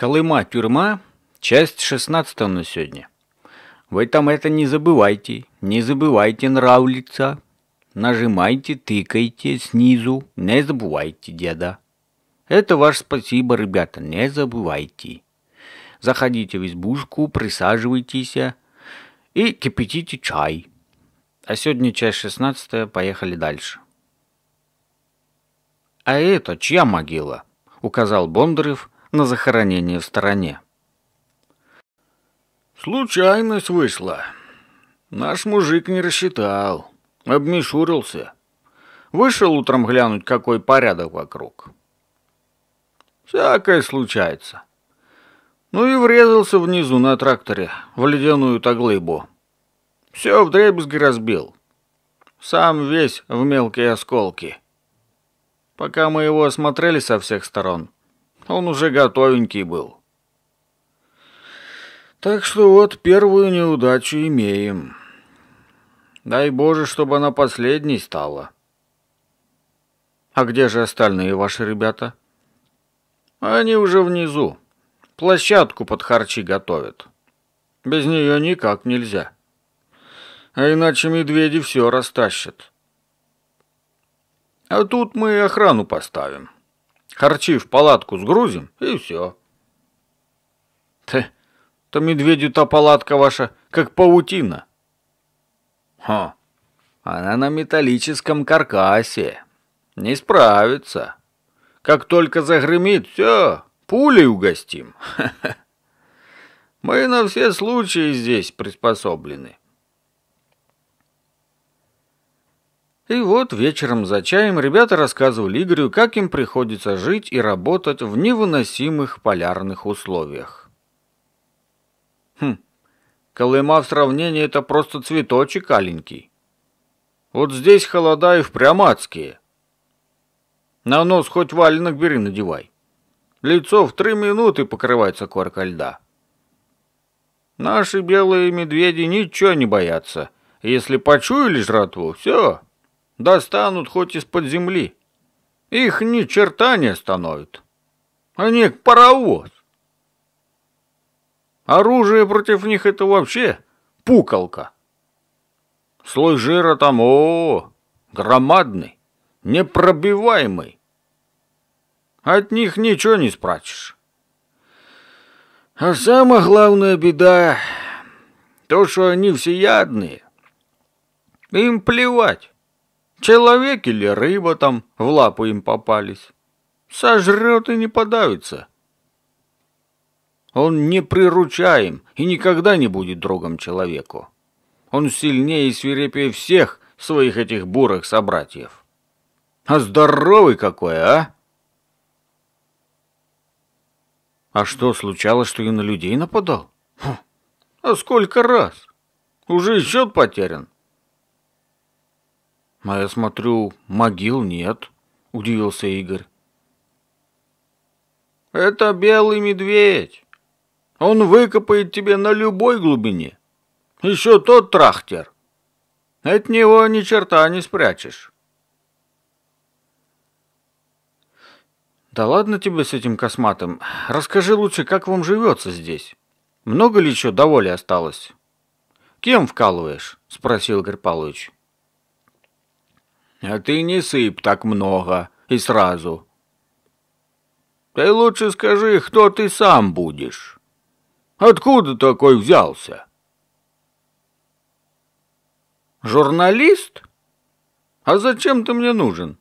Колыма, тюрьма, часть 16 на сегодня. Вы там это не забывайте, не забывайте нрав лица. Нажимайте, тыкайте снизу, не забывайте, деда. Это ваш спасибо, ребята, не забывайте. Заходите в избушку, присаживайтесь и кипятите чай. А сегодня часть 16, поехали дальше. А это чья могила? Указал Бондарев – на захоронение в стороне. «Случайность вышла. Наш мужик не рассчитал, обмешурился. Вышел утром глянуть, какой порядок вокруг. Всякое случается. Ну и врезался внизу на тракторе в ледяную таглыбу. Все вдребезги разбил. Сам весь в мелкие осколки. Пока мы его осмотрели со всех сторон, он уже готовенький был. Так что вот первую неудачу имеем. Дай Боже, чтобы она последней стала. А где же остальные ваши ребята? Они уже внизу. Площадку под харчи готовят. Без нее никак нельзя. А иначе медведи все растащат. А тут мы охрану поставим. Харчи в палатку сгрузим, и все. Ты, то медведю та палатка ваша, как паутина. Ха, она на металлическом каркасе. Не справится. Как только загремит, все, пулей угостим. Мы на все случаи здесь приспособлены. И вот вечером за чаем ребята рассказывали Игорю, как им приходится жить и работать в невыносимых полярных условиях. Хм, Колыма в сравнении это просто цветочек аленький. Вот здесь холода и впрямь адские. На нос хоть валенок бери надевай. Лицо в три минуты покрывается корка льда. Наши белые медведи ничего не боятся. Если почуяли жратву, все, достанут хоть из-под земли. Их ни черта не остановит. Они как паровоз. Оружие против них это вообще пукалка. Слой жира там, о, -о, -о громадный, непробиваемый. От них ничего не спрачешь. А самая главная беда то, что они всеядные. Им плевать. Человек или рыба там в лапу им попались. Сожрет и не подавится. Он не приручаем и никогда не будет другом человеку. Он сильнее и свирепее всех своих этих бурых собратьев. А здоровый какой, а? А что, случалось, что я на людей нападал? Хм. А сколько раз? Уже счет потерян. А я смотрю, могил нет, удивился Игорь. Это белый медведь. Он выкопает тебе на любой глубине. Еще тот трахтер. От него ни черта не спрячешь. Да ладно тебе с этим косматым. Расскажи лучше, как вам живется здесь? Много ли еще доволи осталось? Кем вкалываешь? Спросил Игорь Павлович. А ты не сыпь так много и сразу. Ты лучше скажи, кто ты сам будешь. Откуда такой взялся? Журналист? А зачем ты мне нужен?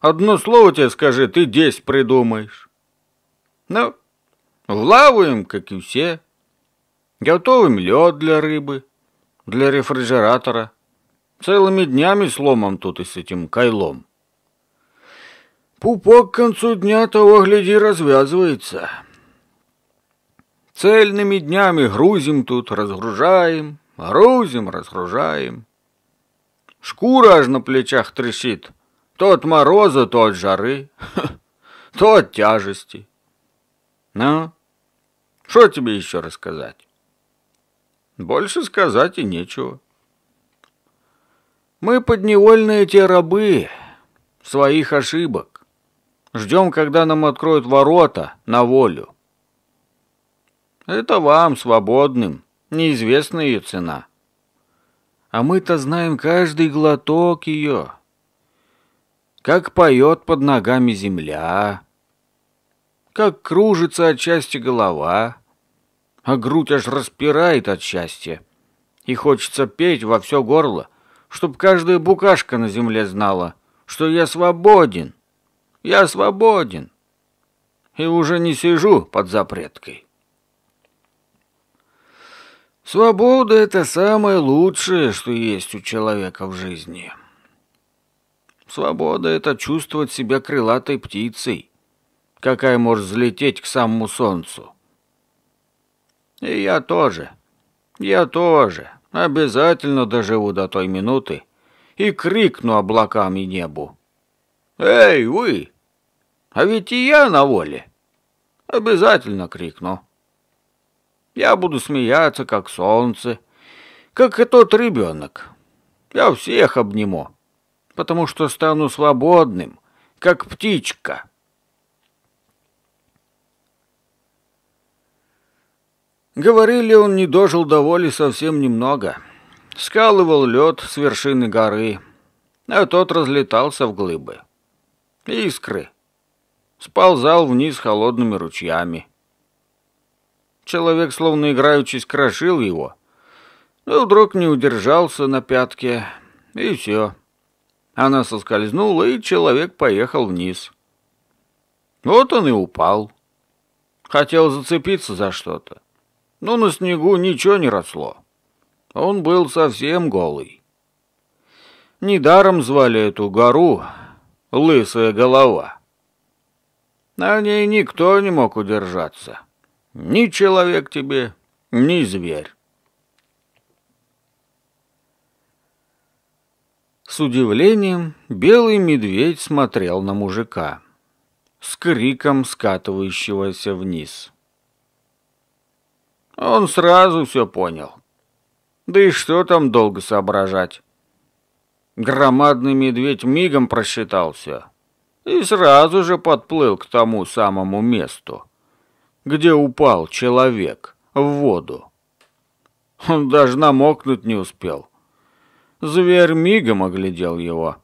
Одно слово тебе скажи, ты здесь придумаешь. Ну, Влаваем, как и все. Готовим лед для рыбы, для рефрижератора. Целыми днями сломом тут и с этим кайлом. Пупок к концу дня того, гляди, развязывается. Цельными днями грузим тут, разгружаем, грузим, разгружаем. Шкура аж на плечах трещит. То от мороза, то от жары, то от тяжести. Ну, что тебе еще рассказать? Больше сказать и нечего. Мы подневольные те рабы своих ошибок. Ждем, когда нам откроют ворота на волю. Это вам, свободным, неизвестна ее цена. А мы-то знаем каждый глоток ее. Как поет под ногами земля, как кружится от счастья голова, а грудь аж распирает от счастья, и хочется петь во все горло — чтоб каждая букашка на земле знала, что я свободен. Я свободен. И уже не сижу под запреткой. Свобода — это самое лучшее, что есть у человека в жизни. Свобода — это чувствовать себя крылатой птицей, какая может взлететь к самому солнцу. И я тоже. Я тоже. Обязательно доживу до той минуты и крикну облакам и небу. «Эй, вы! А ведь и я на воле!» Обязательно крикну. Я буду смеяться, как солнце, как и тот ребенок. Я всех обниму, потому что стану свободным, как птичка». Говорили, он не дожил до воли совсем немного. Скалывал лед с вершины горы, а тот разлетался в глыбы. Искры. Сползал вниз холодными ручьями. Человек, словно играючись, крошил его. Но вдруг не удержался на пятке, и все. Она соскользнула, и человек поехал вниз. Вот он и упал. Хотел зацепиться за что-то но на снегу ничего не росло. Он был совсем голый. Недаром звали эту гору «Лысая голова». На ней никто не мог удержаться. Ни человек тебе, ни зверь. С удивлением белый медведь смотрел на мужика с криком скатывающегося вниз. Он сразу все понял. Да и что там долго соображать? Громадный медведь мигом просчитал все. И сразу же подплыл к тому самому месту, где упал человек в воду. Он даже намокнуть не успел. Зверь мигом оглядел его.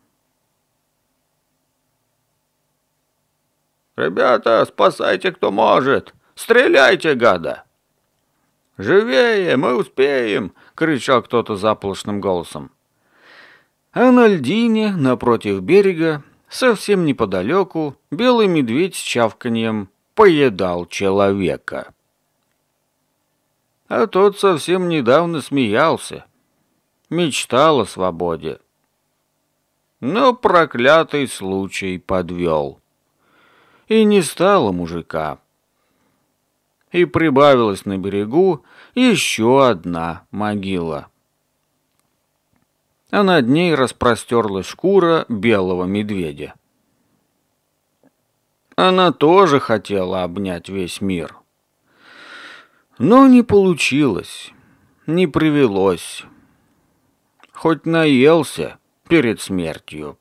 «Ребята, спасайте, кто может! Стреляйте, гада!» «Живее, мы успеем!» — кричал кто-то заполошным голосом. А на льдине, напротив берега, совсем неподалеку, белый медведь с чавканьем поедал человека. А тот совсем недавно смеялся, мечтал о свободе. Но проклятый случай подвел. И не стало мужика и прибавилась на берегу еще одна могила. А над ней распростерлась шкура белого медведя. Она тоже хотела обнять весь мир. Но не получилось, не привелось. Хоть наелся перед смертью.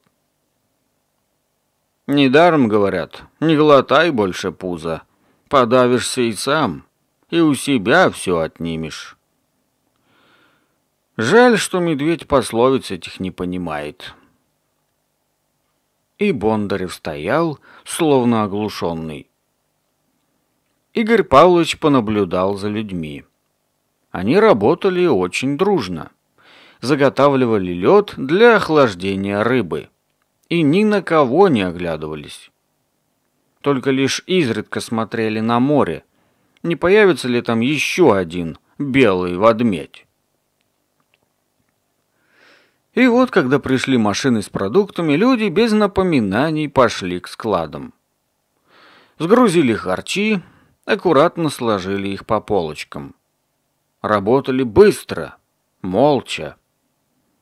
Недаром говорят, не глотай больше пуза, подавишься и сам, и у себя все отнимешь. Жаль, что медведь пословиц этих не понимает. И Бондарев стоял, словно оглушенный. Игорь Павлович понаблюдал за людьми. Они работали очень дружно. Заготавливали лед для охлаждения рыбы. И ни на кого не оглядывались только лишь изредка смотрели на море. Не появится ли там еще один белый водмедь? И вот, когда пришли машины с продуктами, люди без напоминаний пошли к складам. Сгрузили харчи, аккуратно сложили их по полочкам. Работали быстро, молча.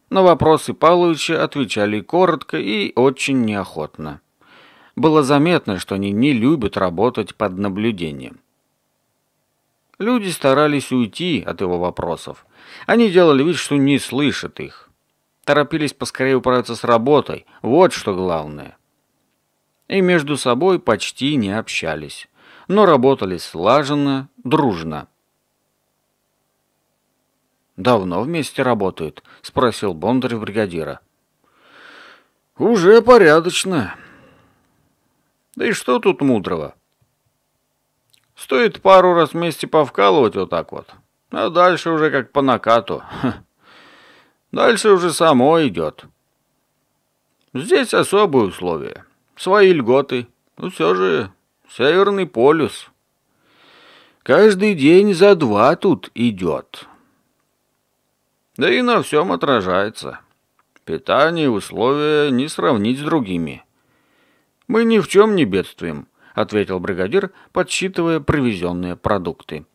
На вопросы Павловича отвечали коротко и очень неохотно. Было заметно, что они не любят работать под наблюдением. Люди старались уйти от его вопросов. Они делали вид, что не слышат их. Торопились поскорее управиться с работой. Вот что главное. И между собой почти не общались. Но работали слаженно, дружно. «Давно вместе работают?» – спросил Бондарь бригадира. «Уже порядочно», да и что тут мудрого? Стоит пару раз вместе повкалывать вот так вот. А дальше уже как по накату. Дальше уже само идет. Здесь особые условия. Свои льготы. но ну, все же, Северный полюс. Каждый день за два тут идет. Да и на всем отражается. Питание и условия не сравнить с другими. «Мы ни в чем не бедствуем», — ответил бригадир, подсчитывая привезенные продукты.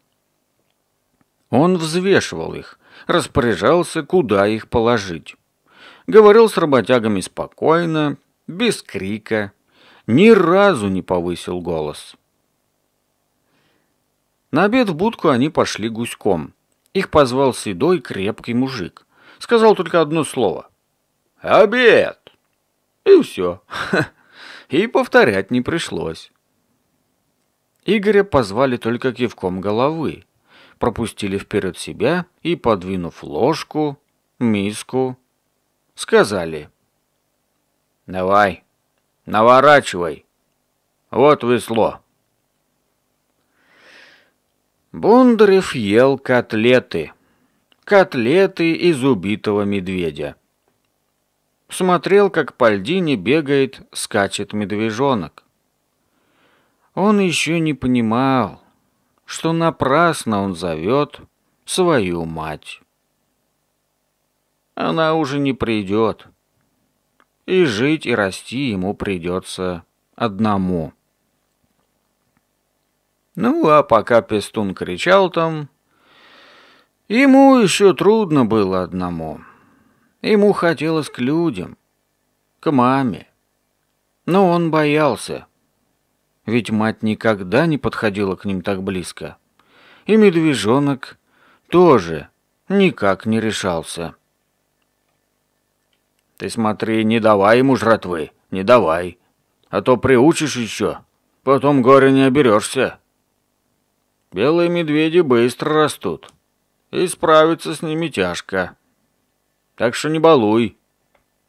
Он взвешивал их, распоряжался, куда их положить. Говорил с работягами спокойно, без крика, ни разу не повысил голос. На обед в будку они пошли гуськом. Их позвал седой крепкий мужик. Сказал только одно слово. «Обед!» И все. Ха. и повторять не пришлось. Игоря позвали только кивком головы, пропустили вперед себя и, подвинув ложку, миску, сказали. «Давай, наворачивай, вот весло». Бондарев ел котлеты. Котлеты из убитого медведя смотрел, как по льдине бегает, скачет медвежонок. Он еще не понимал, что напрасно он зовет свою мать. Она уже не придет, и жить и расти ему придется одному. Ну, а пока пестун кричал там, ему еще трудно было одному — Ему хотелось к людям, к маме. Но он боялся, ведь мать никогда не подходила к ним так близко. И медвежонок тоже никак не решался. «Ты смотри, не давай ему жратвы, не давай, а то приучишь еще, потом горе не оберешься». Белые медведи быстро растут, и справиться с ними тяжко так что не балуй,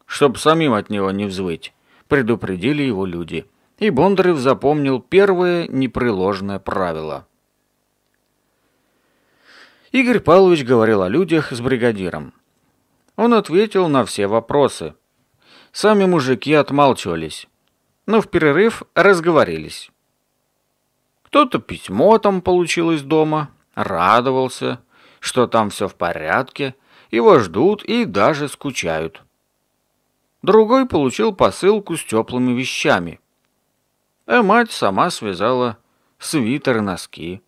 чтоб самим от него не взвыть», — предупредили его люди. И Бондарев запомнил первое непреложное правило. Игорь Павлович говорил о людях с бригадиром. Он ответил на все вопросы. Сами мужики отмалчивались, но в перерыв разговорились. Кто-то письмо там получилось дома, радовался, что там все в порядке — его ждут и даже скучают. Другой получил посылку с теплыми вещами. А мать сама связала свитер и носки.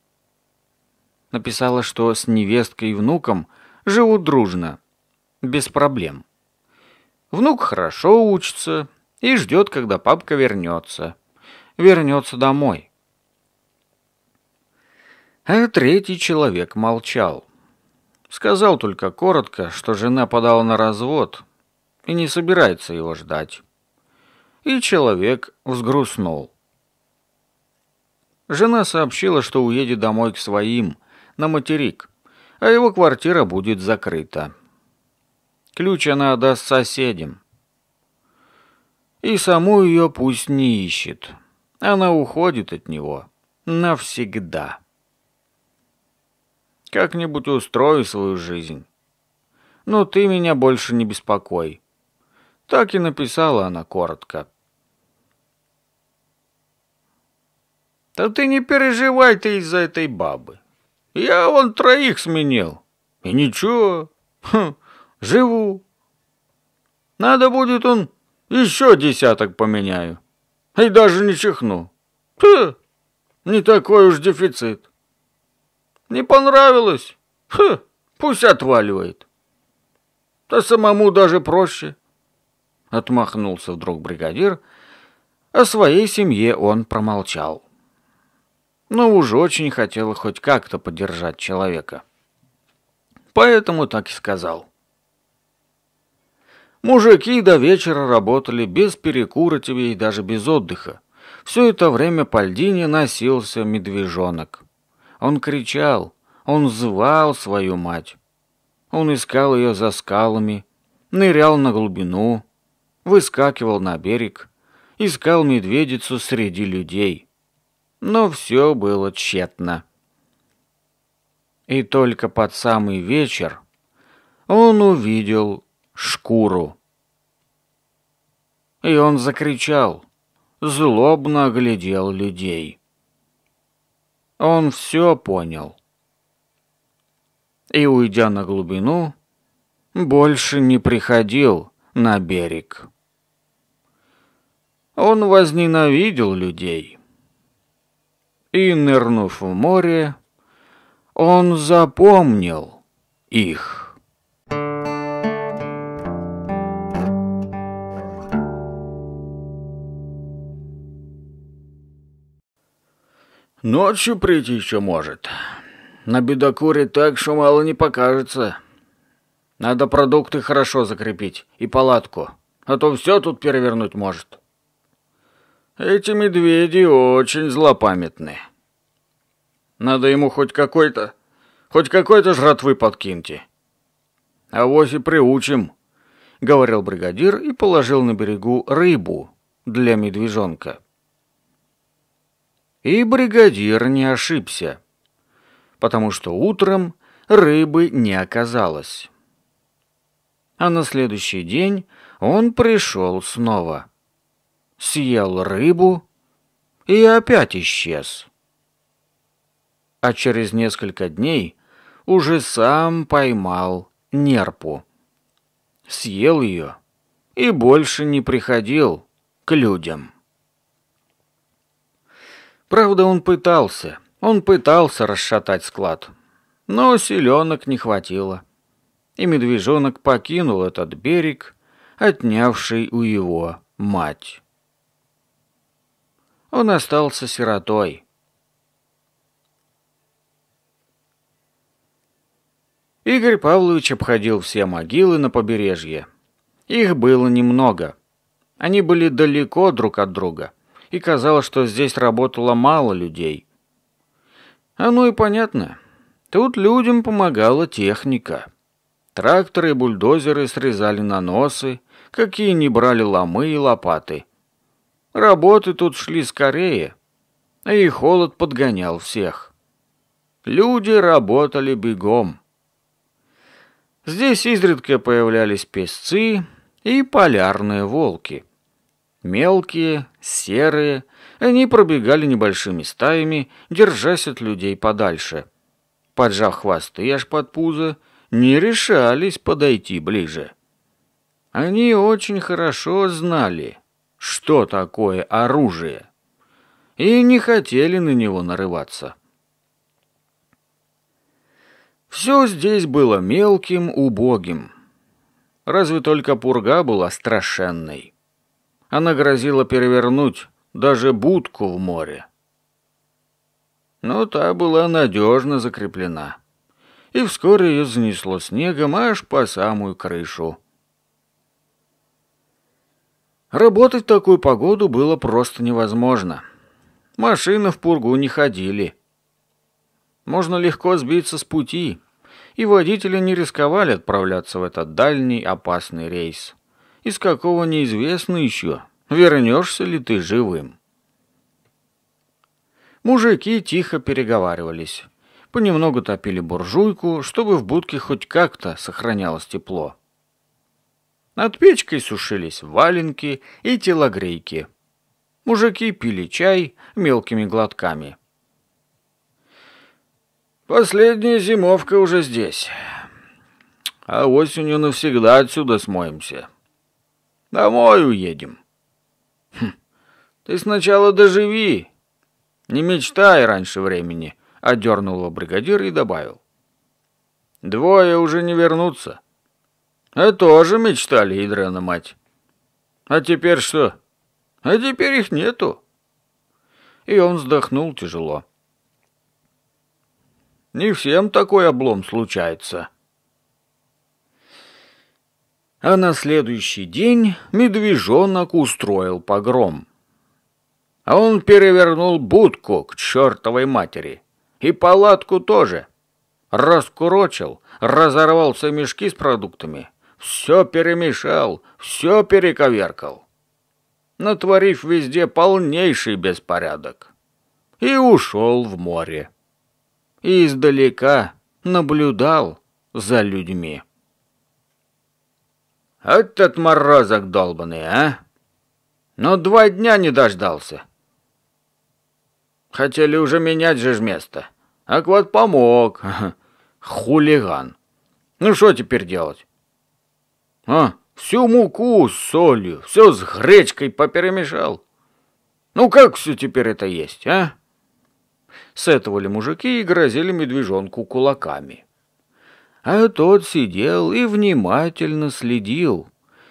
Написала, что с невесткой и внуком живут дружно, без проблем. Внук хорошо учится и ждет, когда папка вернется. Вернется домой. А третий человек молчал. Сказал только коротко, что жена подала на развод и не собирается его ждать. И человек взгрустнул. Жена сообщила, что уедет домой к своим, на материк, а его квартира будет закрыта. Ключ она отдаст соседям. И саму ее пусть не ищет. Она уходит от него навсегда. Как-нибудь устрою свою жизнь. Но ты меня больше не беспокой. Так и написала она коротко. Да ты не переживай ты из-за этой бабы. Я вон троих сменил. И ничего. Хм, живу. Надо будет он еще десяток поменяю. И даже не чихну. Фу, не такой уж дефицит. Не понравилось? Хм, пусть отваливает. Да самому даже проще. Отмахнулся вдруг бригадир. О своей семье он промолчал. Но уже очень хотел хоть как-то поддержать человека. Поэтому так и сказал. Мужики до вечера работали без перекура тебе и даже без отдыха. Все это время по льдине носился медвежонок. Он кричал, он звал свою мать. Он искал ее за скалами, нырял на глубину, выскакивал на берег, искал медведицу среди людей. Но все было тщетно. И только под самый вечер он увидел шкуру. И он закричал, злобно оглядел людей. Он все понял. И, уйдя на глубину, больше не приходил на берег. Он возненавидел людей. И, нырнув в море, он запомнил их. Ночью прийти еще может. На бедокуре так, что мало не покажется. Надо продукты хорошо закрепить и палатку, а то все тут перевернуть может. Эти медведи очень злопамятны. Надо ему хоть какой-то, хоть какой-то жратвы подкиньте. А вось и приучим, — говорил бригадир и положил на берегу рыбу для медвежонка. И бригадир не ошибся, потому что утром рыбы не оказалось. А на следующий день он пришел снова. Съел рыбу и опять исчез. А через несколько дней уже сам поймал нерпу. Съел ее и больше не приходил к людям. Правда, он пытался. Он пытался расшатать склад. Но силенок не хватило. И медвежонок покинул этот берег, отнявший у его мать. Он остался сиротой. Игорь Павлович обходил все могилы на побережье. Их было немного. Они были далеко друг от друга – и казалось, что здесь работало мало людей. Оно и понятно. Тут людям помогала техника. Тракторы и бульдозеры срезали наносы, какие не брали ломы и лопаты. Работы тут шли скорее, и холод подгонял всех. Люди работали бегом. Здесь изредка появлялись песцы и полярные волки. Мелкие, серые, они пробегали небольшими стаями, держась от людей подальше. Поджав хвосты аж под пузо, не решались подойти ближе. Они очень хорошо знали, что такое оружие, и не хотели на него нарываться. Все здесь было мелким, убогим. Разве только пурга была страшенной. Она грозила перевернуть даже будку в море. Но та была надежно закреплена. И вскоре ее занесло снегом аж по самую крышу. Работать в такую погоду было просто невозможно. Машины в пургу не ходили. Можно легко сбиться с пути, и водители не рисковали отправляться в этот дальний опасный рейс из какого неизвестно еще, вернешься ли ты живым. Мужики тихо переговаривались. Понемногу топили буржуйку, чтобы в будке хоть как-то сохранялось тепло. Над печкой сушились валенки и телогрейки. Мужики пили чай мелкими глотками. «Последняя зимовка уже здесь, а осенью навсегда отсюда смоемся», Домой уедем. Хм, ты сначала доживи. Не мечтай раньше времени, одернула бригадир и добавил. Двое уже не вернутся. Это тоже мечтали, ядрена мать. А теперь что? А теперь их нету. И он вздохнул тяжело. Не всем такой облом случается. А на следующий день медвежонок устроил погром. А он перевернул будку к чертовой матери. И палатку тоже. Раскурочил, разорвался мешки с продуктами. Все перемешал, все перековеркал. Натворив везде полнейший беспорядок. И ушел в море. И издалека наблюдал за людьми этот морозок долбанный, а! Ну, два дня не дождался. Хотели уже менять же место. Так вот помог. Хулиган. Ну, что теперь делать? А, всю муку с солью, все с гречкой поперемешал. Ну, как все теперь это есть, а? С этого ли мужики и грозили медвежонку кулаками. — а тот сидел и внимательно следил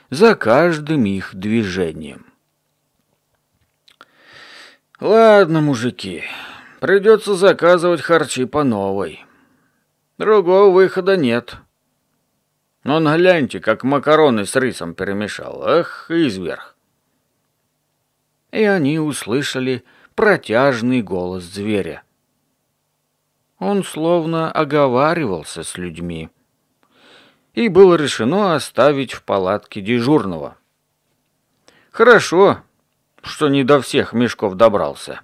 за каждым их движением. «Ладно, мужики, придется заказывать харчи по новой. Другого выхода нет. Он ну, гляньте, как макароны с рисом перемешал. Ах, изверх!» И они услышали протяжный голос зверя он словно оговаривался с людьми. И было решено оставить в палатке дежурного. Хорошо, что не до всех мешков добрался.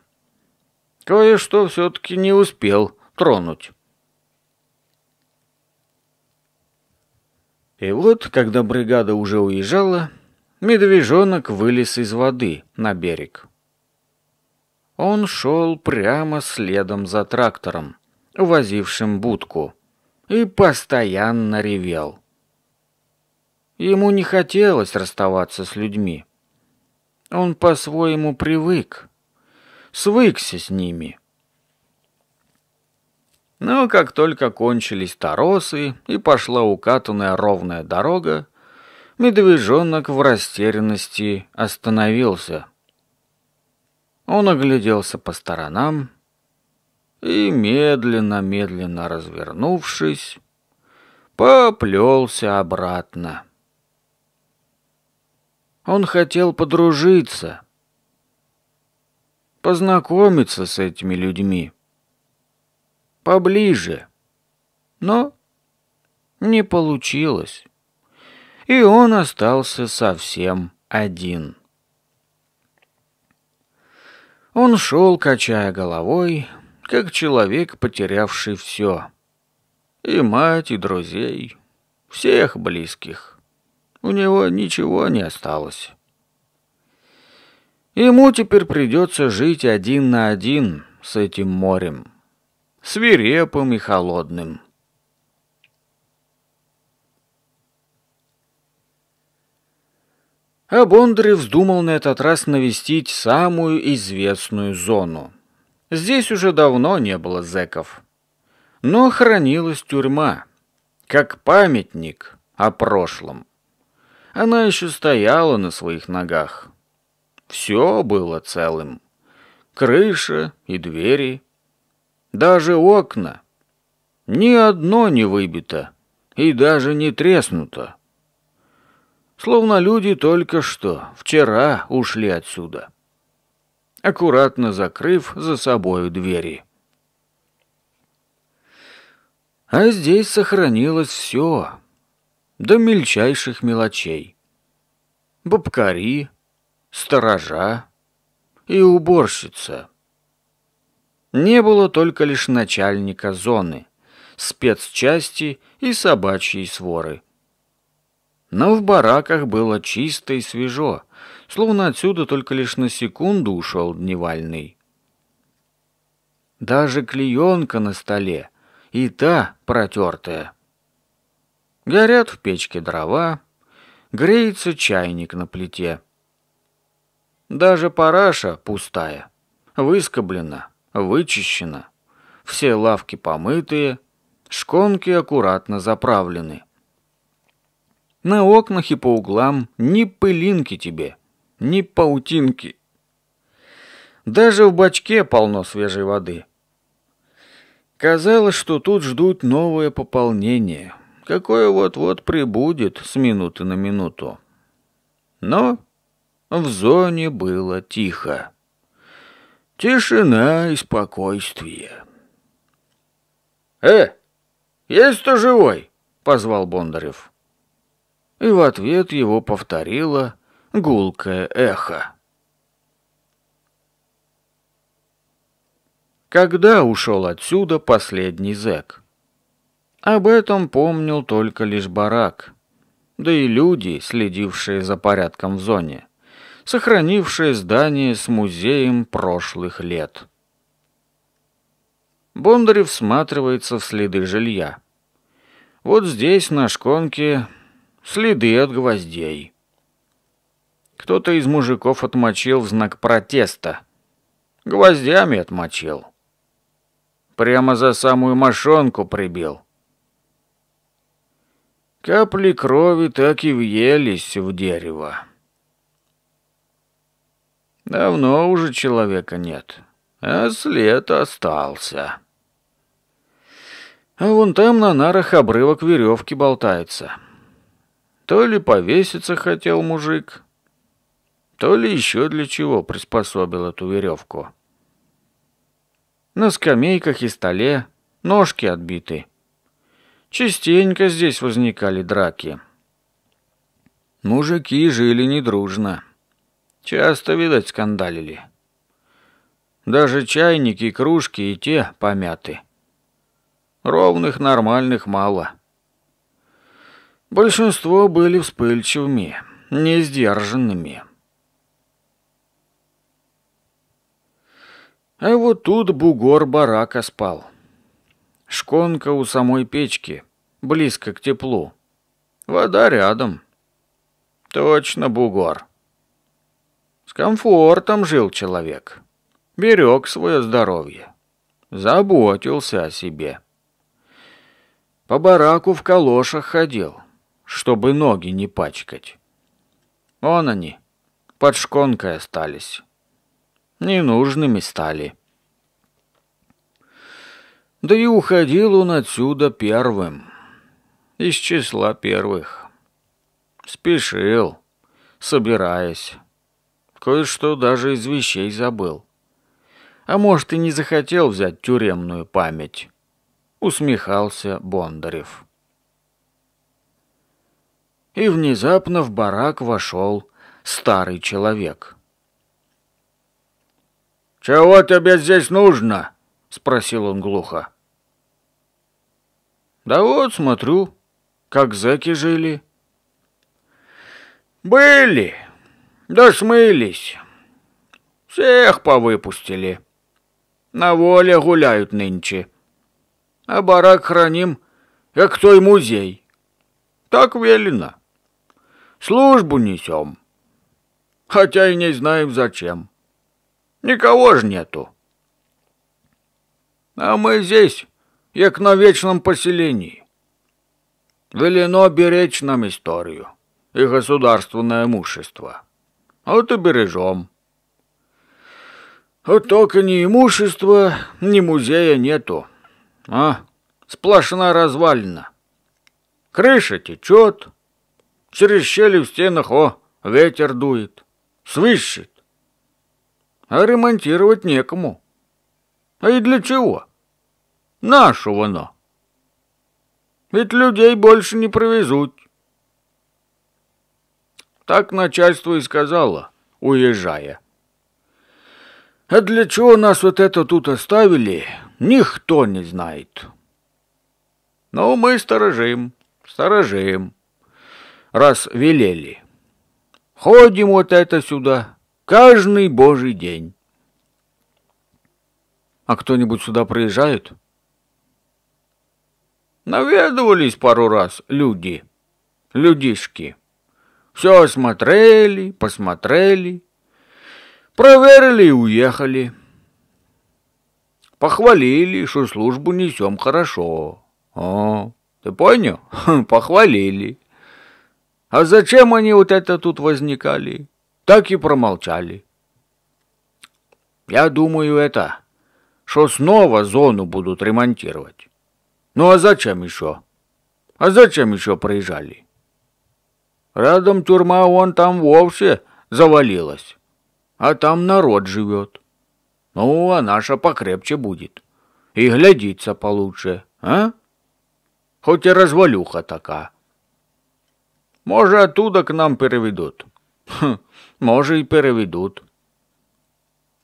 Кое-что все-таки не успел тронуть. И вот, когда бригада уже уезжала, медвежонок вылез из воды на берег. Он шел прямо следом за трактором возившим будку, и постоянно ревел. Ему не хотелось расставаться с людьми. Он по-своему привык, свыкся с ними. Но как только кончились торосы и пошла укатанная ровная дорога, медвежонок в растерянности остановился. Он огляделся по сторонам, и, медленно-медленно развернувшись, поплелся обратно. Он хотел подружиться, познакомиться с этими людьми поближе, но не получилось, и он остался совсем один. Он шел, качая головой, как человек, потерявший все. И мать, и друзей, всех близких. У него ничего не осталось. Ему теперь придется жить один на один с этим морем, свирепым и холодным. А Бондарев вздумал на этот раз навестить самую известную зону — Здесь уже давно не было зэков. Но хранилась тюрьма, как памятник о прошлом. Она еще стояла на своих ногах. Все было целым. Крыша и двери, даже окна. Ни одно не выбито и даже не треснуто. Словно люди только что, вчера, ушли отсюда. — аккуратно закрыв за собою двери. А здесь сохранилось все, до мельчайших мелочей. Бабкари, сторожа и уборщица. Не было только лишь начальника зоны, спецчасти и собачьей своры. Но в бараках было чисто и свежо, словно отсюда только лишь на секунду ушел дневальный. Даже клеенка на столе, и та протертая. Горят в печке дрова, греется чайник на плите. Даже параша пустая, выскоблена, вычищена, все лавки помытые, шконки аккуратно заправлены. На окнах и по углам ни пылинки тебе, ни паутинки. Даже в бачке полно свежей воды. Казалось, что тут ждут новое пополнение, какое вот-вот прибудет с минуты на минуту. Но в зоне было тихо. Тишина и спокойствие. «Э, есть то живой?» — позвал Бондарев. И в ответ его повторила гулкое эхо. Когда ушел отсюда последний зэк? Об этом помнил только лишь барак, да и люди, следившие за порядком в зоне, сохранившие здание с музеем прошлых лет. Бондарев всматривается в следы жилья. Вот здесь, на шконке, следы от гвоздей. Кто-то из мужиков отмочил в знак протеста. Гвоздями отмочил. Прямо за самую мошонку прибил. Капли крови так и въелись в дерево. Давно уже человека нет, а след остался. А вон там на нарах обрывок веревки болтается. То ли повеситься хотел мужик, то ли еще для чего приспособил эту веревку. На скамейках и столе ножки отбиты. Частенько здесь возникали драки. Мужики жили недружно. Часто, видать, скандалили. Даже чайники, и кружки и те помяты. Ровных нормальных мало. Большинство были вспыльчивыми, несдержанными. А вот тут бугор барака спал. Шконка у самой печки, близко к теплу. Вода рядом. Точно бугор. С комфортом жил человек. Берег свое здоровье. Заботился о себе. По бараку в калошах ходил, чтобы ноги не пачкать. Вон они, под шконкой остались ненужными стали. Да и уходил он отсюда первым, из числа первых. Спешил, собираясь. Кое-что даже из вещей забыл. А может, и не захотел взять тюремную память, усмехался Бондарев. И внезапно в барак вошел старый человек — «Чего тебе здесь нужно?» — спросил он глухо. «Да вот, смотрю, как зэки жили». «Были, да смылись. Всех повыпустили. На воле гуляют нынче. А барак храним, как той музей. Так велено. Службу несем, хотя и не знаем зачем». Никого ж нету. А мы здесь, як на вечном поселении. Велено беречь нам историю и государственное имущество. Вот и бережем. Вот только ни имущества, ни музея нету. А, сплошная развалина. Крыша течет, через щели в стенах, о, ветер дует, свищет а ремонтировать некому. А и для чего? Нашу воно. Ведь людей больше не привезут. Так начальство и сказала, уезжая. А для чего нас вот это тут оставили, никто не знает. Но мы сторожим, сторожим, раз велели. Ходим вот это сюда, Каждый божий день. А кто-нибудь сюда приезжает? Наведывались пару раз люди, людишки. Все осмотрели, посмотрели, проверили и уехали. Похвалили, что службу несем хорошо. О, ты понял? Похвалили. А зачем они вот это тут возникали? так и промолчали. Я думаю, это, что снова зону будут ремонтировать. Ну а зачем еще? А зачем еще проезжали? Рядом тюрьма вон там вовсе завалилась, а там народ живет. Ну, а наша покрепче будет и глядится получше, а? Хоть и развалюха такая. Может, оттуда к нам переведут. Хм, може, и переведут.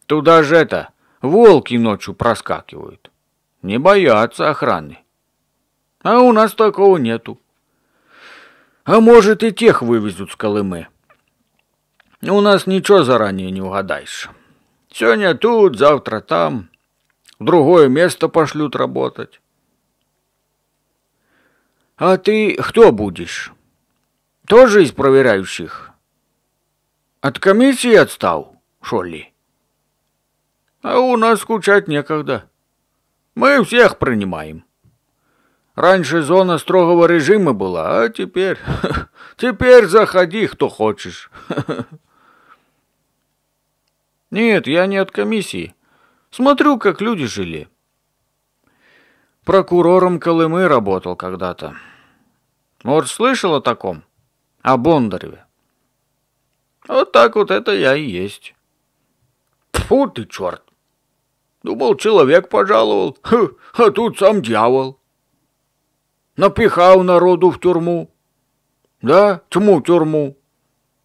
Туда же это, волки ночью проскакивают. Не боятся охраны. А у нас такого нету. А может, и тех вывезут с Колымы. У нас ничего заранее не угадаешь. Сегодня тут, завтра там. В другое место пошлют работать. А ты кто будешь? Тоже из проверяющих? От комиссии отстал, Шолли? А у нас скучать некогда. Мы всех принимаем. Раньше зона строгого режима была, а теперь... Теперь заходи, кто хочешь. Нет, я не от комиссии. Смотрю, как люди жили. Прокурором Колымы работал когда-то. Может, слышал о таком? О Бондареве. Вот так вот это я и есть. Фу ты, черт! Думал, человек пожаловал, а тут сам дьявол. Напихал народу в тюрьму. Да, тьму тюрьму.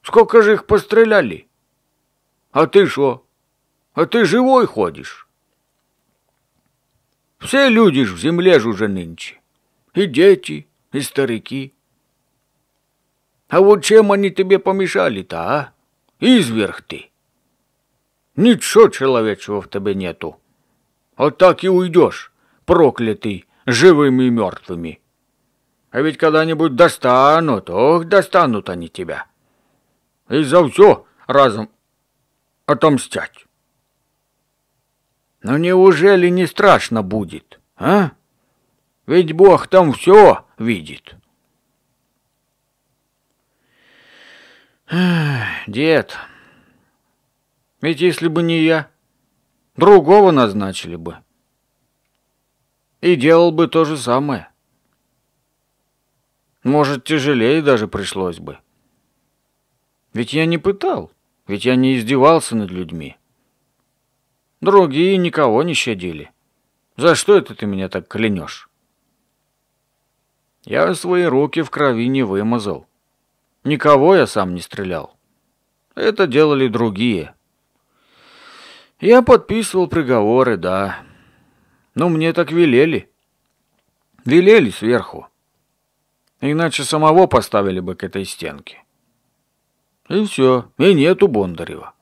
Сколько же их постреляли? А ты что? А ты живой ходишь? Все люди ж в земле ж уже нынче. И дети, и старики. А вот чем они тебе помешали-то, а? Изверх ты! Ничего человечего в тебе нету. Вот так и уйдешь, проклятый, живыми и мертвыми. А ведь когда-нибудь достанут, ох, достанут они тебя. И за все разом отомстять. Но неужели не страшно будет, а? Ведь Бог там все видит». Дед, ведь если бы не я, другого назначили бы. И делал бы то же самое. Может, тяжелее даже пришлось бы. Ведь я не пытал, ведь я не издевался над людьми. Другие никого не щадили. За что это ты меня так клянешь? Я свои руки в крови не вымазал. Никого я сам не стрелял. Это делали другие. Я подписывал приговоры, да. Но мне так велели. Велели сверху. Иначе самого поставили бы к этой стенке. И все, и нету Бондарева.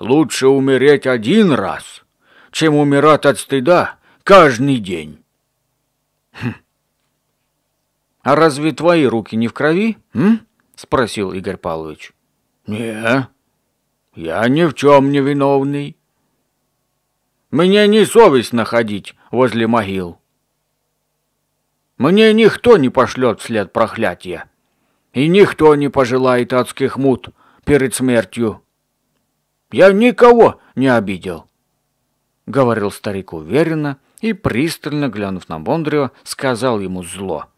Лучше умереть один раз, чем умирать от стыда каждый день. Хм. «А разве твои руки не в крови, м?» — спросил Игорь Павлович. «Не, я ни в чем не виновный. Мне не совесть находить возле могил. Мне никто не пошлет вслед проклятия, и никто не пожелает адских мут перед смертью. Я никого не обидел». — говорил старик уверенно и, пристально глянув на Бондрио, сказал ему зло —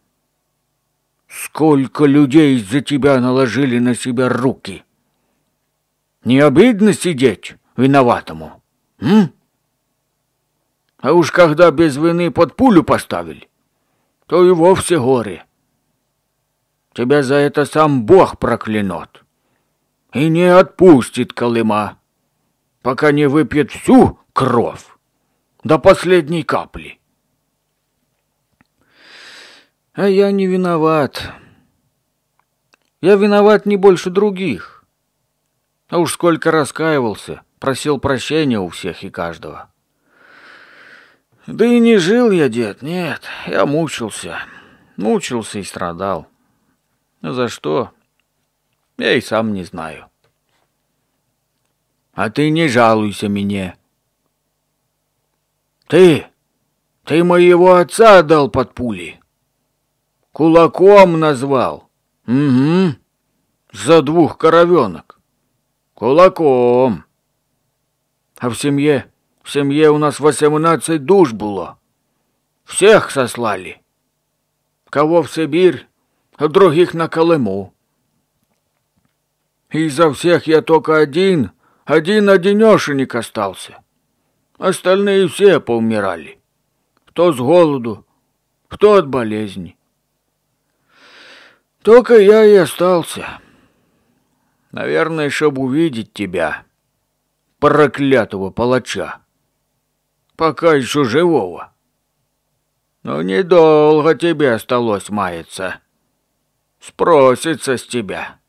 Сколько людей из-за тебя наложили на себя руки! Не обидно сидеть виноватому, м? А уж когда без вины под пулю поставили, то и вовсе горе. Тебя за это сам Бог проклянет и не отпустит Колыма, пока не выпьет всю кровь до последней капли. А я не виноват. Я виноват не больше других. А уж сколько раскаивался, просил прощения у всех и каждого. Да и не жил я, дед, нет, я мучился. Мучился и страдал. За что? Я и сам не знаю. А ты не жалуйся мне. Ты, ты моего отца отдал под пули. Кулаком назвал. Угу. За двух коровенок. Кулаком. А в семье, в семье у нас восемнадцать душ было. Всех сослали. Кого в Сибирь, а других на Колыму. И изо всех я только один, один-одинешенек остался. Остальные все поумирали. Кто с голоду, кто от болезни. Только я и остался. Наверное, чтобы увидеть тебя, проклятого палача. Пока еще живого. Но недолго тебе осталось маяться. Спросится с тебя.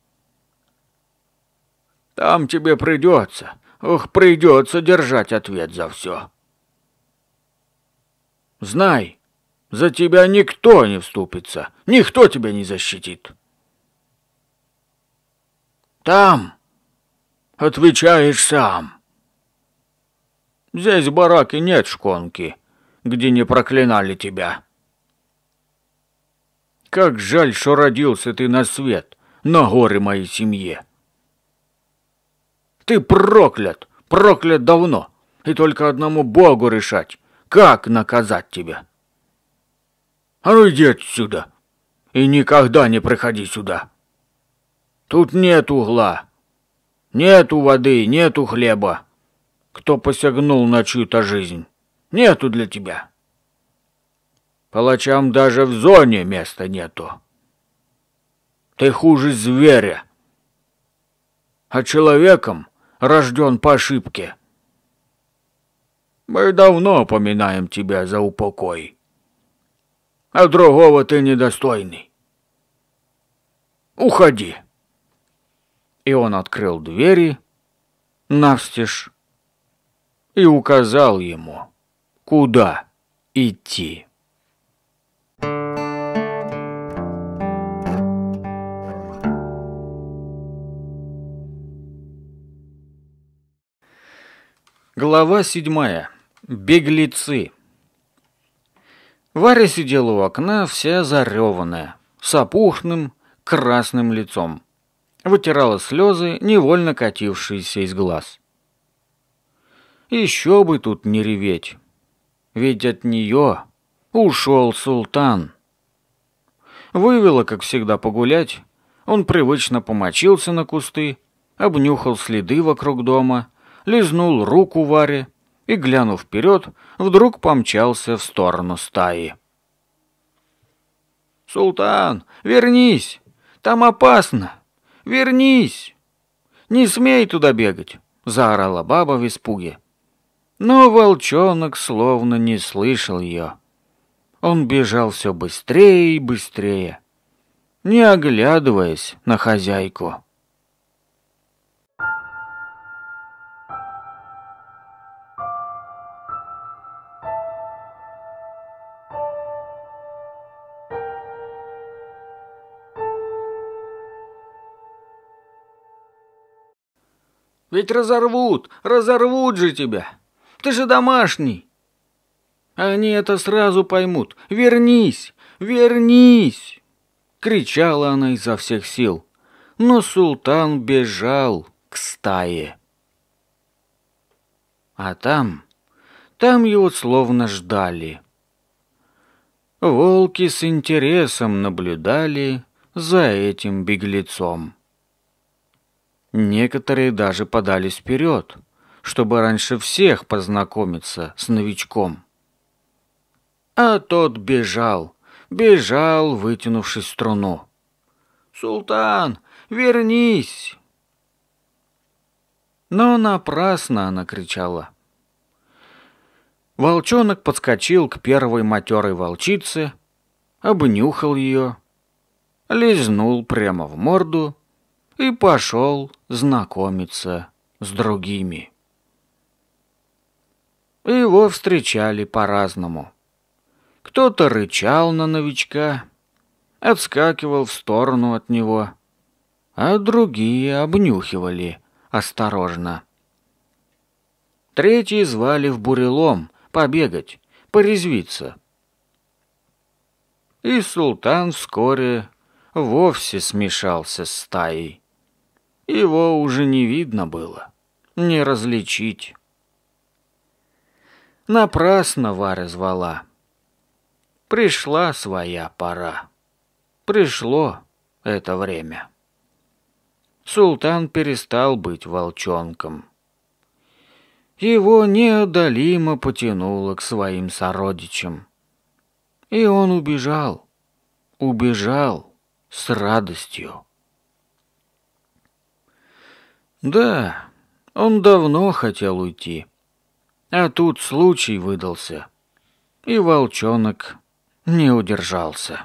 Там тебе придется, ох, придется держать ответ за все. Знай, за тебя никто не вступится, никто тебя не защитит. Там отвечаешь сам. Здесь бараки нет шконки, где не проклинали тебя. Как жаль, что родился ты на свет, на горе моей семье. Ты проклят, проклят давно, и только одному Богу решать, как наказать тебя. А ну иди отсюда. И никогда не приходи сюда. Тут нет угла. Нету воды, нету хлеба. Кто посягнул на чью-то жизнь, нету для тебя. Палачам даже в зоне места нету. Ты хуже зверя. А человеком рожден по ошибке. Мы давно поминаем тебя за упокой а другого ты недостойный. Уходи. И он открыл двери, навстеж и указал ему, куда идти. Глава седьмая. Беглецы. Варя сидела у окна, вся зареванная, с опухшим красным лицом. Вытирала слезы, невольно катившиеся из глаз. Еще бы тут не реветь, ведь от нее ушел султан. Вывела, как всегда, погулять. Он привычно помочился на кусты, обнюхал следы вокруг дома, лизнул руку Варе, и, глянув вперед, вдруг помчался в сторону стаи. «Султан, вернись! Там опасно! Вернись! Не смей туда бегать!» — заорала баба в испуге. Но волчонок словно не слышал ее. Он бежал все быстрее и быстрее, не оглядываясь на хозяйку. Ведь разорвут, разорвут же тебя. Ты же домашний. Они это сразу поймут. Вернись, вернись!» Кричала она изо всех сил. Но султан бежал к стае. А там, там его словно ждали. Волки с интересом наблюдали за этим беглецом. Некоторые даже подались вперед, чтобы раньше всех познакомиться с новичком. А тот бежал, бежал, вытянувшись в струну. «Султан, вернись!» Но напрасно она кричала. Волчонок подскочил к первой матерой волчице, обнюхал ее, лизнул прямо в морду и пошел знакомиться с другими. Его встречали по-разному. Кто-то рычал на новичка, отскакивал в сторону от него, а другие обнюхивали осторожно. Третьи звали в бурелом побегать, порезвиться. И султан вскоре вовсе смешался с стаей. Его уже не видно было. Не различить. Напрасно Варя звала. Пришла своя пора. Пришло это время. Султан перестал быть волчонком. Его неодолимо потянуло к своим сородичам. И он убежал, убежал с радостью. Да, он давно хотел уйти. А тут случай выдался. И волчонок не удержался.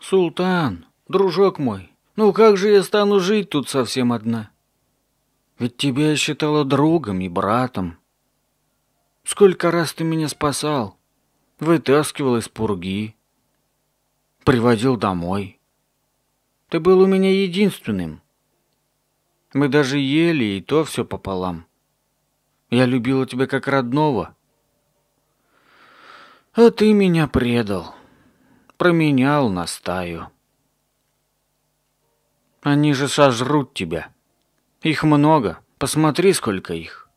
«Султан, дружок мой, ну как же я стану жить тут совсем одна? Ведь тебя я считала другом и братом. Сколько раз ты меня спасал, вытаскивал из пурги, приводил домой. Ты был у меня единственным. Мы даже ели, и то все пополам. Я любила тебя как родного. А ты меня предал, променял на стаю. Они же сожрут тебя. Их много. Посмотри, сколько их.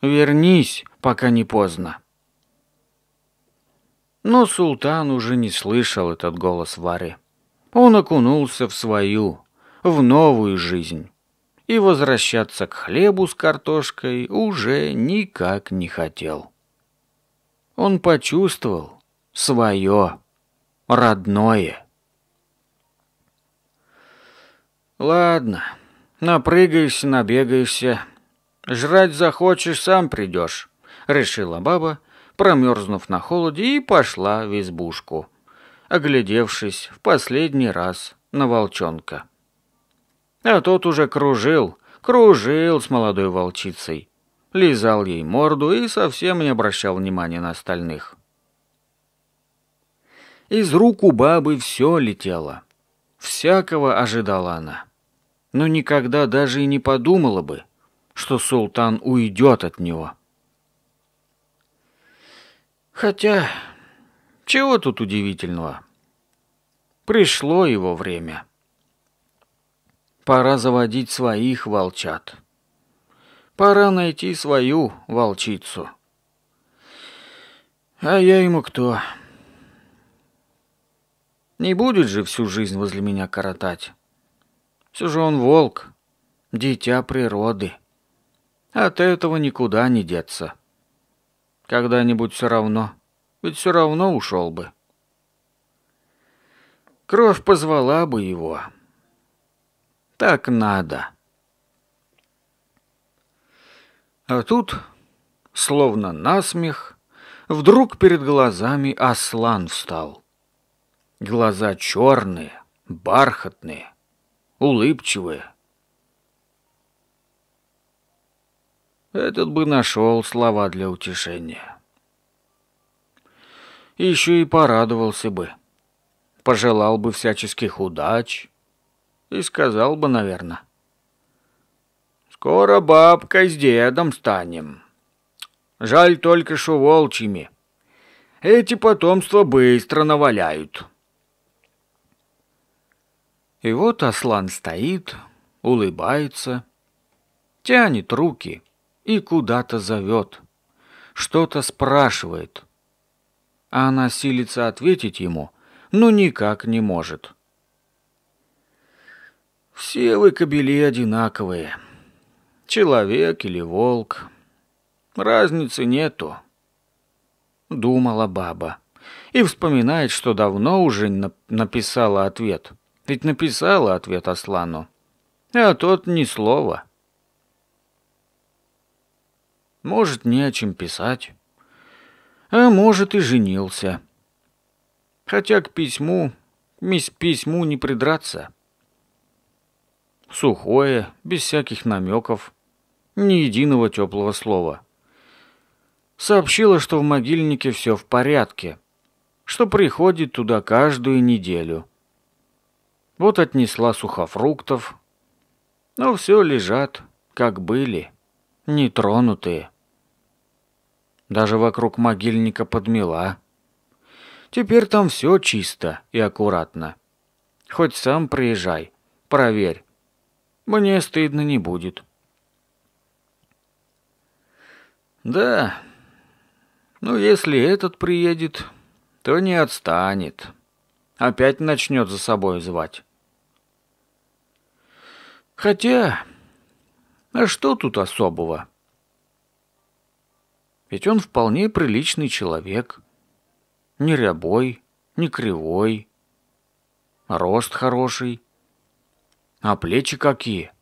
Вернись, пока не поздно. Но султан уже не слышал этот голос Вары. Он окунулся в свою, в новую жизнь. И возвращаться к хлебу с картошкой уже никак не хотел. Он почувствовал свое, родное. Ладно. Напрыгаешься, набегаешься. Жрать захочешь, сам придешь, решила баба, промерзнув на холоде, и пошла в избушку, оглядевшись в последний раз на волчонка. А тот уже кружил, кружил с молодой волчицей, лизал ей морду и совсем не обращал внимания на остальных. Из рук у бабы все летело. Всякого ожидала она но никогда даже и не подумала бы, что султан уйдет от него. Хотя, чего тут удивительного? Пришло его время. Пора заводить своих волчат. Пора найти свою волчицу. А я ему кто? Не будет же всю жизнь возле меня коротать. Все же он волк, дитя природы. От этого никуда не деться. Когда-нибудь все равно, ведь все равно ушел бы. Кровь позвала бы его. Так надо. А тут, словно насмех, вдруг перед глазами Аслан встал. Глаза черные, бархатные, улыбчивая. Этот бы нашел слова для утешения. Еще и порадовался бы, пожелал бы всяческих удач и сказал бы, наверное, «Скоро бабкой с дедом станем. Жаль только, что волчьими. Эти потомства быстро наваляют». И вот Аслан стоит, улыбается, тянет руки и куда-то зовет, что-то спрашивает. А она силится ответить ему, но никак не может. Все вы кобели одинаковые. Человек или волк. Разницы нету. Думала баба. И вспоминает, что давно уже написала ответ. Ведь написала ответ Аслану. А тот ни слова. Может, не о чем писать. А может, и женился. Хотя к письму, мисс письму не придраться. Сухое, без всяких намеков, ни единого теплого слова. Сообщила, что в могильнике все в порядке, что приходит туда каждую неделю — вот отнесла сухофруктов. Но все лежат, как были, нетронутые. Даже вокруг могильника подмела. Теперь там все чисто и аккуратно. Хоть сам приезжай, проверь. Мне стыдно не будет. Да, ну если этот приедет, то не отстанет. Опять начнет за собой звать. Хотя, а что тут особого? Ведь он вполне приличный человек. Не рябой, не кривой. Рост хороший. А плечи какие?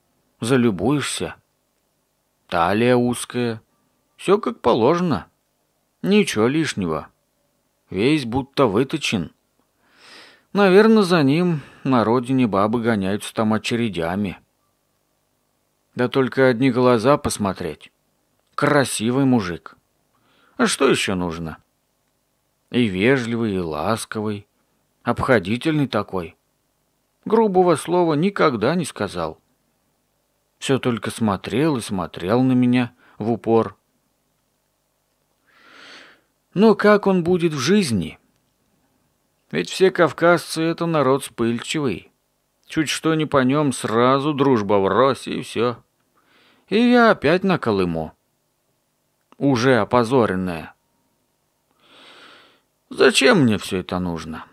Залюбуешься. Талия узкая. Все как положено. Ничего лишнего. Весь будто выточен. Наверное, за ним на родине бабы гоняются там очередями. — да только одни глаза посмотреть. Красивый мужик. А что еще нужно? И вежливый, и ласковый, обходительный такой. Грубого слова никогда не сказал. Все только смотрел и смотрел на меня в упор. Но как он будет в жизни? Ведь все кавказцы — это народ спыльчивый. Чуть что не по нем, сразу дружба в врозь и все. И я опять на Колыму. Уже опозоренная. Зачем мне все это нужно?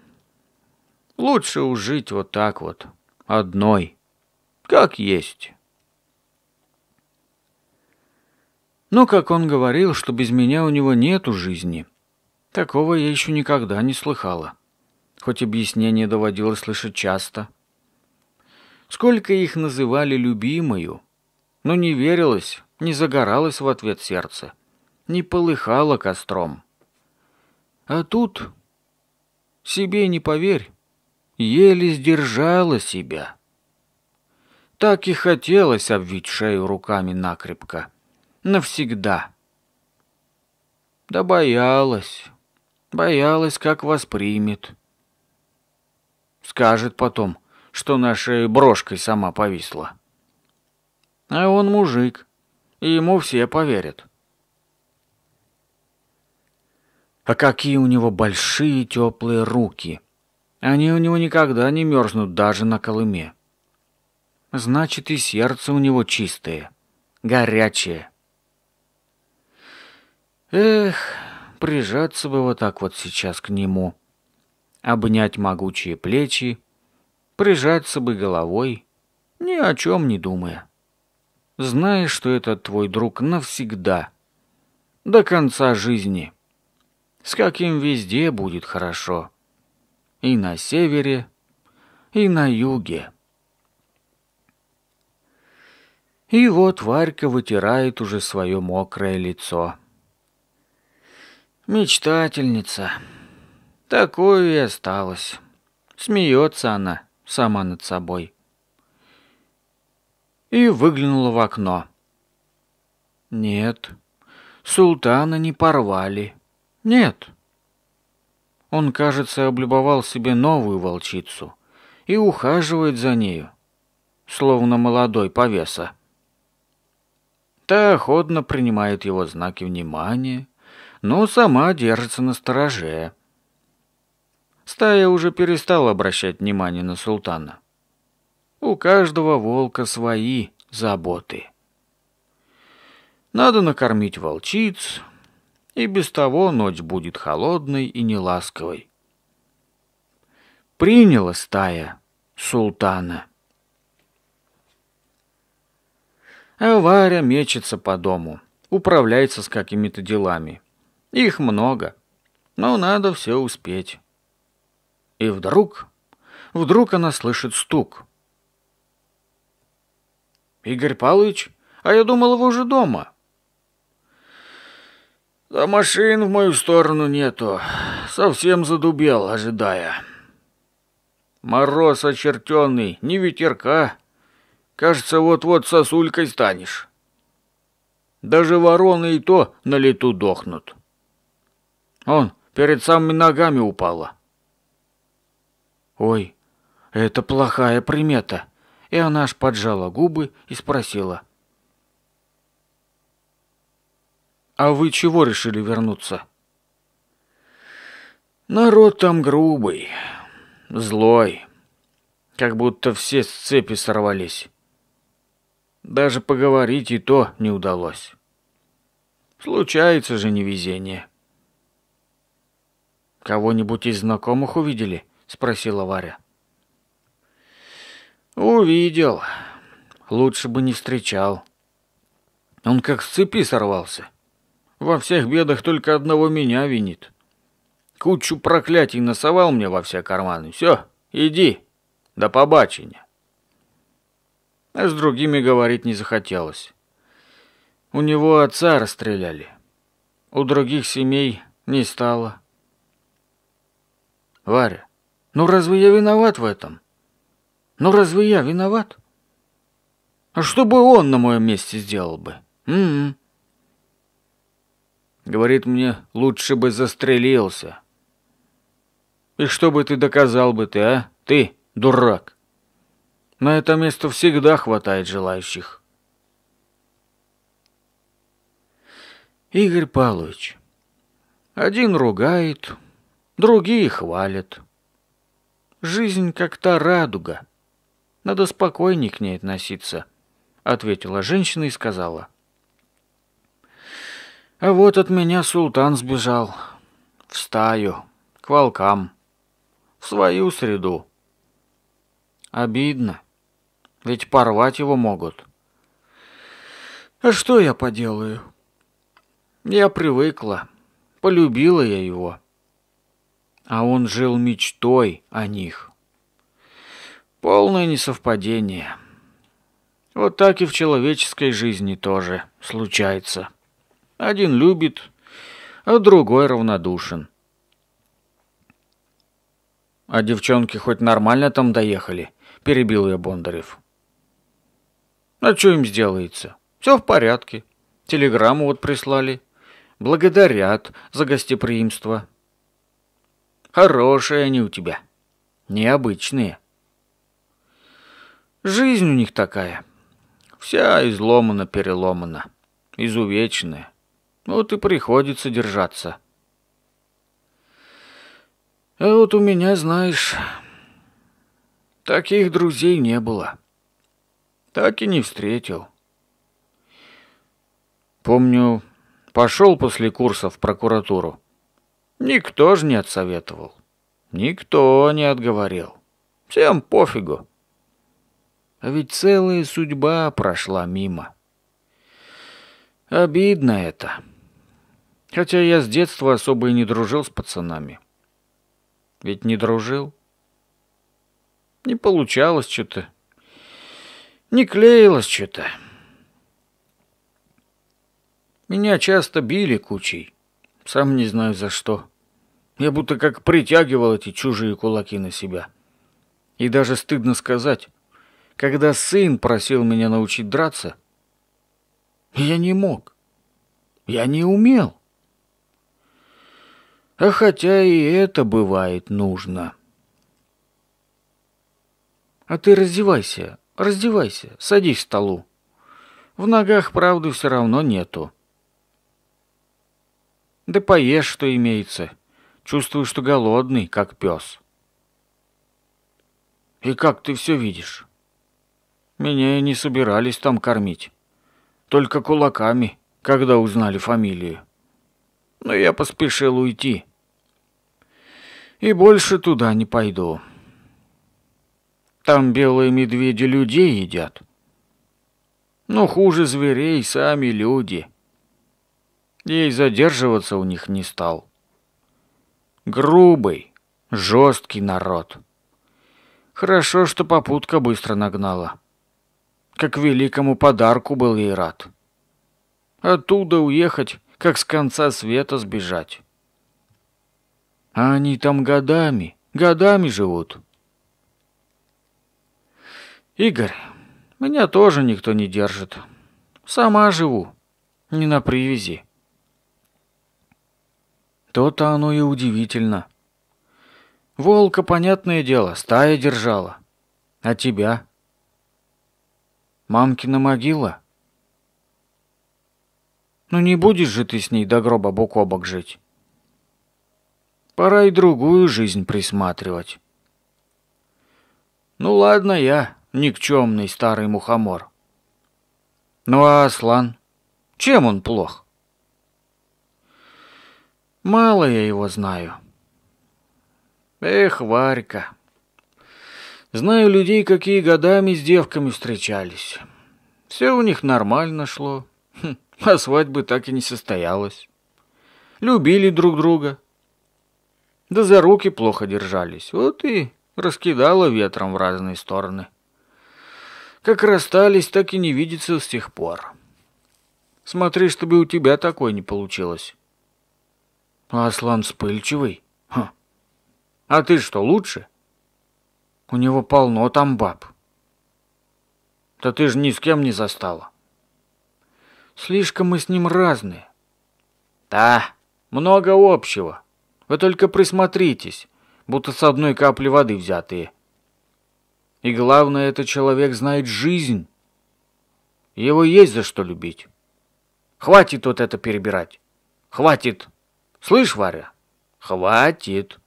Лучше ужить вот так вот, одной, как есть. Но, как он говорил, что без меня у него нету жизни, такого я еще никогда не слыхала. Хоть объяснение доводилось слышать часто — сколько их называли любимою. Но не верилось, не загоралось в ответ сердце, не полыхало костром. А тут, себе не поверь, еле сдержала себя. Так и хотелось обвить шею руками накрепко. Навсегда. Да боялась. Боялась, как воспримет. Скажет потом — что нашей брошкой сама повисла. А он мужик, и ему все поверят. А какие у него большие теплые руки! Они у него никогда не мерзнут даже на Колыме. Значит, и сердце у него чистое, горячее. Эх, прижаться бы вот так вот сейчас к нему, обнять могучие плечи, прижаться бы головой, ни о чем не думая. Знаешь, что это твой друг навсегда, до конца жизни, с каким везде будет хорошо, и на севере, и на юге. И вот Варька вытирает уже свое мокрое лицо. Мечтательница. такое и осталась. Смеется она сама над собой. И выглянула в окно. Нет, султана не порвали. Нет. Он, кажется, облюбовал себе новую волчицу и ухаживает за нею, словно молодой повеса. Та охотно принимает его знаки внимания, но сама держится на стороже стая уже перестала обращать внимание на султана. У каждого волка свои заботы. Надо накормить волчиц, и без того ночь будет холодной и неласковой. Приняла стая султана. А Варя мечется по дому, управляется с какими-то делами. Их много, но надо все успеть. И вдруг, вдруг она слышит стук. «Игорь Павлович, а я думал, вы уже дома». «Да машин в мою сторону нету. Совсем задубел, ожидая. Мороз очертенный, не ветерка. Кажется, вот-вот сосулькой станешь. Даже вороны и то на лету дохнут. Он перед самыми ногами упала. «Ой, это плохая примета!» И она аж поджала губы и спросила. «А вы чего решили вернуться?» «Народ там грубый, злой, как будто все с цепи сорвались. Даже поговорить и то не удалось. Случается же невезение. Кого-нибудь из знакомых увидели? спросила Варя. Увидел. Лучше бы не встречал. Он как с цепи сорвался. Во всех бедах только одного меня винит. Кучу проклятий насовал мне во все карманы. Все, иди. До побачения. А с другими говорить не захотелось. У него отца расстреляли. У других семей не стало. Варя, ну разве я виноват в этом? Ну разве я виноват? А что бы он на моем месте сделал бы? М м-м. -м -м. Говорит мне, лучше бы застрелился. И что бы ты доказал бы ты, а? Ты, дурак. На это место всегда хватает желающих. Игорь Павлович. Один ругает, другие хвалят. Жизнь как та радуга. Надо спокойнее к ней относиться», — ответила женщина и сказала. «А вот от меня султан сбежал. В стаю, к волкам, в свою среду. Обидно, ведь порвать его могут. А что я поделаю? Я привыкла, полюбила я его» а он жил мечтой о них. Полное несовпадение. Вот так и в человеческой жизни тоже случается. Один любит, а другой равнодушен. «А девчонки хоть нормально там доехали?» – перебил я Бондарев. «А что им сделается? Все в порядке. Телеграмму вот прислали. Благодарят за гостеприимство. Хорошие они у тебя. Необычные. Жизнь у них такая. Вся изломана-переломана. Изувеченная. Вот и приходится держаться. А вот у меня, знаешь, таких друзей не было. Так и не встретил. Помню, пошел после курса в прокуратуру. Никто же не отсоветовал. Никто не отговорил. Всем пофигу. А ведь целая судьба прошла мимо. Обидно это. Хотя я с детства особо и не дружил с пацанами. Ведь не дружил. Не получалось что-то. Не клеилось что-то. Меня часто били кучей. Сам не знаю за что. Я будто как притягивал эти чужие кулаки на себя. И даже стыдно сказать, когда сын просил меня научить драться, я не мог. Я не умел. А хотя и это бывает нужно. А ты раздевайся, раздевайся, садись к столу. В ногах правда все равно нету. Да поешь, что имеется. Чувствую, что голодный, как пес. И как ты все видишь? Меня и не собирались там кормить. Только кулаками, когда узнали фамилию. Но я поспешил уйти. И больше туда не пойду. Там белые медведи людей едят. Но ну, хуже зверей сами люди — и задерживаться у них не стал. Грубый, жесткий народ. Хорошо, что попутка быстро нагнала. Как великому подарку был ей рад. Оттуда уехать, как с конца света сбежать. А они там годами, годами живут. Игорь, меня тоже никто не держит. Сама живу, не на привязи. То-то оно и удивительно. Волка, понятное дело, стая держала. А тебя? Мамкина могила? Ну не будешь же ты с ней до гроба бок о бок жить. Пора и другую жизнь присматривать. Ну ладно я, никчемный старый мухомор. Ну а Аслан? Чем он плох? Мало я его знаю. Эх, Варька. Знаю людей, какие годами с девками встречались. Все у них нормально шло, хм, а свадьбы так и не состоялась. Любили друг друга. Да за руки плохо держались. Вот и раскидало ветром в разные стороны. Как расстались, так и не видится с тех пор. Смотри, чтобы у тебя такое не получилось. А Аслан вспыльчивый? Ха. А ты что, лучше? У него полно там баб. Да ты же ни с кем не застала. Слишком мы с ним разные. Да, много общего. Вы только присмотритесь, будто с одной капли воды взятые. И главное, этот человек знает жизнь. Его есть за что любить. Хватит вот это перебирать. Хватит. Слышь, Варя, хватит.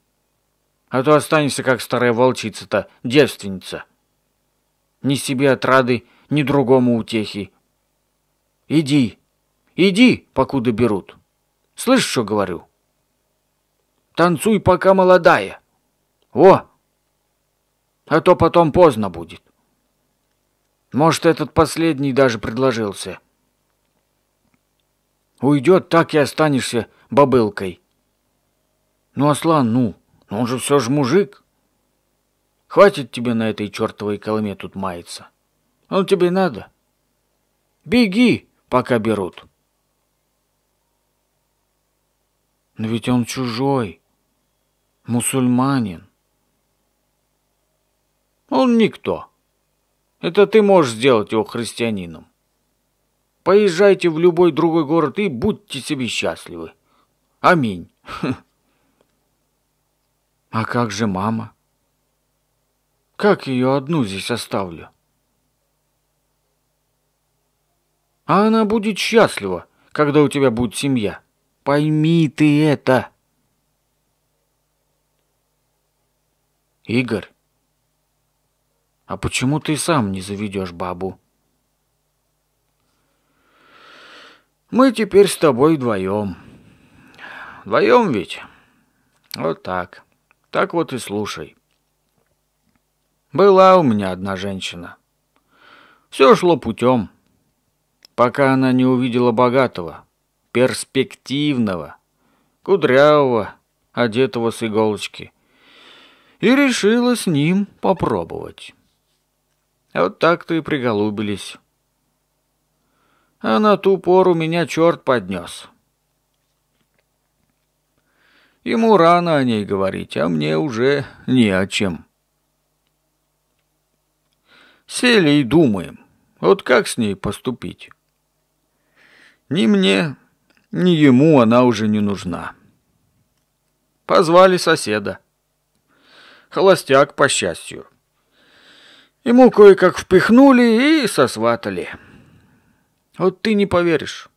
А то останешься, как старая волчица-то, девственница. Ни себе отрады, ни другому утехи. Иди, иди, покуда берут. Слышишь, что говорю? Танцуй, пока молодая. О! А то потом поздно будет. Может, этот последний даже предложился. Уйдет, так и останешься бабылкой. Ну, Аслан, ну, ну он же все же мужик. Хватит тебе на этой чертовой колме тут маяться. Он а ну, тебе надо. Беги, пока берут. Но ведь он чужой, мусульманин. Он никто. Это ты можешь сделать его христианином. Поезжайте в любой другой город и будьте себе счастливы. Аминь. А как же мама? Как ее одну здесь оставлю? А она будет счастлива, когда у тебя будет семья. Пойми ты это. Игорь, а почему ты сам не заведешь бабу? Мы теперь с тобой вдвоем. Вдвоем ведь? Вот так. Так вот и слушай. Была у меня одна женщина. Все шло путем, пока она не увидела богатого, перспективного, кудрявого, одетого с иголочки, и решила с ним попробовать. вот так-то и приголубились. А на ту пору меня черт поднес. Ему рано о ней говорить, а мне уже не о чем. Сели и думаем, вот как с ней поступить. Ни мне, ни ему она уже не нужна. Позвали соседа. Холостяк, по счастью. Ему кое-как впихнули и сосватали. Вот ты не поверишь.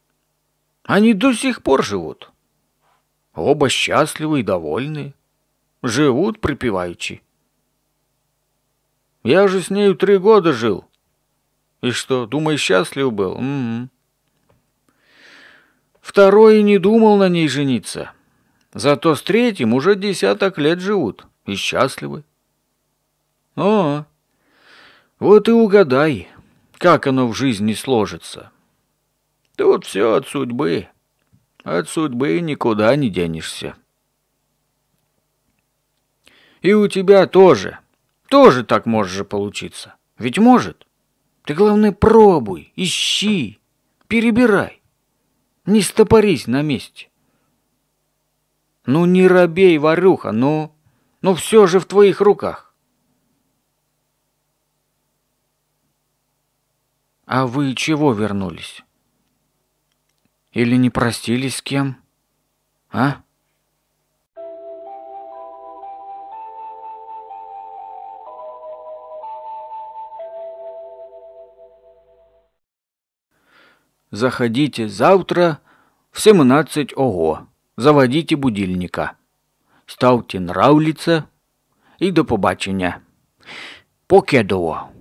Они до сих пор живут. Оба счастливы и довольны. Живут припеваючи. Я же с нею три года жил. И что, думаешь, счастлив был? Угу. Второй не думал на ней жениться. Зато с третьим уже десяток лет живут и счастливы. О, вот и угадай, как оно в жизни сложится. Тут все от судьбы. От судьбы никуда не денешься. И у тебя тоже. Тоже так может же получиться. Ведь может. Ты, главное, пробуй, ищи, перебирай. Не стопорись на месте. Ну не робей, Варюха. Но, ну, но ну все же в твоих руках. А вы чего вернулись? Или не простились с кем? А? Заходите завтра в 17 ОГО. Заводите будильника. Ставьте нравліце И до побачення. Покедово.